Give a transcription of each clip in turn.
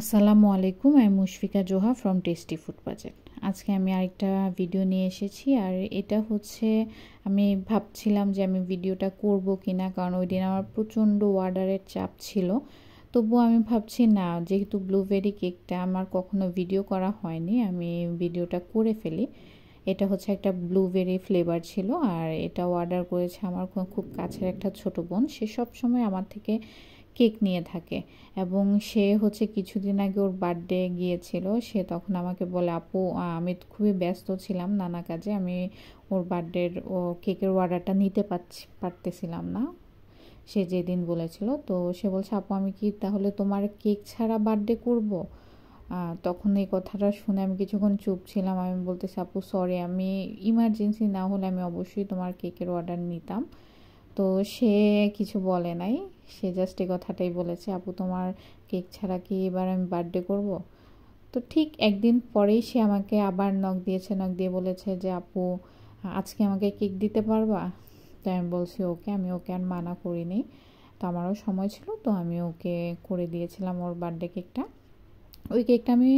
আসসালামু আলাইকুম আমি Mushfika Joha from tasty food project আজকে আমি আরেকটা ভিডিও নিয়ে এসেছি আর এটা হচ্ছে আমি ভাবছিলাম যে আমি ভিডিওটা করব কি না কারণ ওই দিন আমার প্রচণ্ড অর্ডারের চাপ ছিল তবু আমি ভাবছি না যেহেতু ব্লুবেরি কেকটা আমার কখনো ভিডিও করা হয়নি আমি ভিডিওটা করে ফেলি এটা হচ্ছে একটা ব্লুবেরি ফ্লেভার ছিল আর এটা অর্ডার করেছে আমার খুব কাছের একটা ছোট বোন সে সব সময় আমার থেকে কেক নিয়ে থাকে এবং সে হচ্ছে কিছুদিন আগে ওর বার্থডে গিয়েছিল সে তখন আমাকে বলে আপু আমি খুবই ব্যস্ত ছিলাম নানা কাজে আমি ওর বার্থডের ও কেকের অর্ডারটা নিতে পারছি পারতেছিলাম না সে যেদিন বলেছিল তো সে বলছে আপু আমি কি তাহলে তোমার কেক ছাড়া বার্থডে করব তখন এই কথাটা শুনে আমি কিছুক্ষণ চুপ ছিলাম আমি বলতেছি আপু সরি আমি ইমার্জেন্সি না হলে আমি অবশ্যই তোমার কেকের অর্ডার নিতাম তো সে কিছু বলে নাই সে জাস্ট এই কথাটাই বলেছে আপু তোমার কেক ছাড়া কি এবার আমি বার্থডে করব তো ঠিক একদিন পরেই সে আমাকে আবার নখ দিয়েছে নখ দিয়ে বলেছে যে আপু আজকে আমাকে কেক দিতে পারবা তাই আমি বলছি ওকে আমি ওকে আর মানা করিনি তো আমারও সময় ছিল তো আমি ওকে করে দিয়েছিলাম ওর বার্থডে কেকটা ওই কেকটা আমি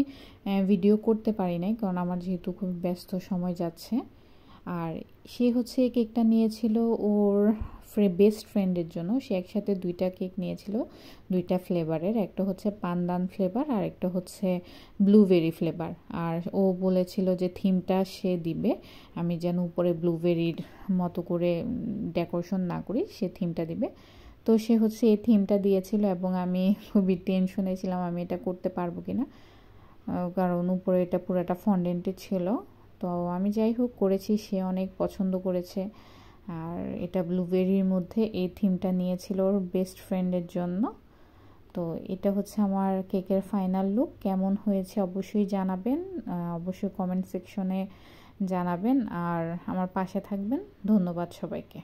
ভিডিও করতে পারি নাই কারণ আমার যেহেতু খুব ব্যস্ত সময় যাচ্ছে আর সে হচ্ছে কেকটা নিয়েছিল ওর বেস্ট ফ্রেন্ডের জন্য সে একসাথে দুইটা কেক নিয়েছিল দুইটা ফ্লেভারের একটা হচ্ছে পানদান ফ্লেভার আর একটা হচ্ছে ব্লুবেরি ফ্লেভার আর ও বলেছিল যে থিমটা সে দিবে আমি যেন উপরে ব্লুবেরির মতো করে ডেকোরেশন না করি সে থিমটা দিবে তো সে হচ্ছে এই থিমটা দিয়েছিল এবং আমি খুবই টেনশনে ছিলাম আমি এটা করতে পারবো কি না কারণ উপরে এটা পুরোটা ফন্ডেন্টে ছিল তো আমি যাই হোক করেছি সে অনেক পছন্দ করেছে আর এটা ব্লুবেরির মধ্যে এই থিমটা নিয়েছিল ওর বেস্ট ফ্রেন্ডের জন্য তো এটা হচ্ছে আমার কেকের ফাইনাল লুক কেমন হয়েছে অবশ্যই জানাবেন অবশ্যই কমেন্ট সেকশনে জানাবেন আর আমার পাশে থাকবেন ধন্যবাদ সবাইকে